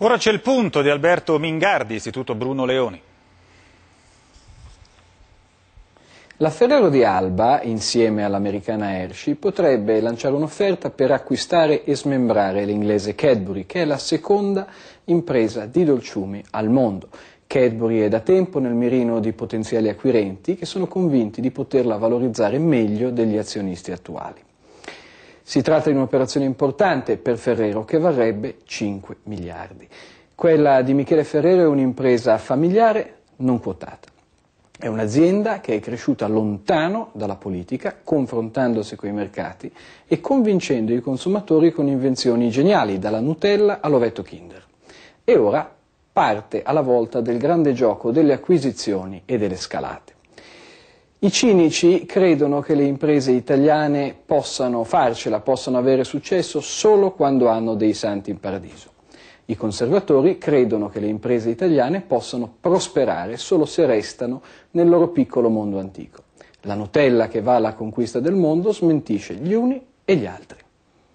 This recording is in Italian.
Ora c'è il punto di Alberto Mingardi, Istituto Bruno Leoni. La Ferrero di Alba, insieme all'americana Hershey, potrebbe lanciare un'offerta per acquistare e smembrare l'inglese Cadbury, che è la seconda impresa di dolciumi al mondo. Cadbury è da tempo nel mirino di potenziali acquirenti che sono convinti di poterla valorizzare meglio degli azionisti attuali. Si tratta di un'operazione importante per Ferrero che varrebbe 5 miliardi. Quella di Michele Ferrero è un'impresa familiare non quotata. È un'azienda che è cresciuta lontano dalla politica, confrontandosi con i mercati e convincendo i consumatori con invenzioni geniali, dalla Nutella all'ovetto Kinder. E ora parte alla volta del grande gioco delle acquisizioni e delle scalate. I cinici credono che le imprese italiane possano farcela, possano avere successo solo quando hanno dei santi in paradiso. I conservatori credono che le imprese italiane possano prosperare solo se restano nel loro piccolo mondo antico. La Nutella che va alla conquista del mondo smentisce gli uni e gli altri.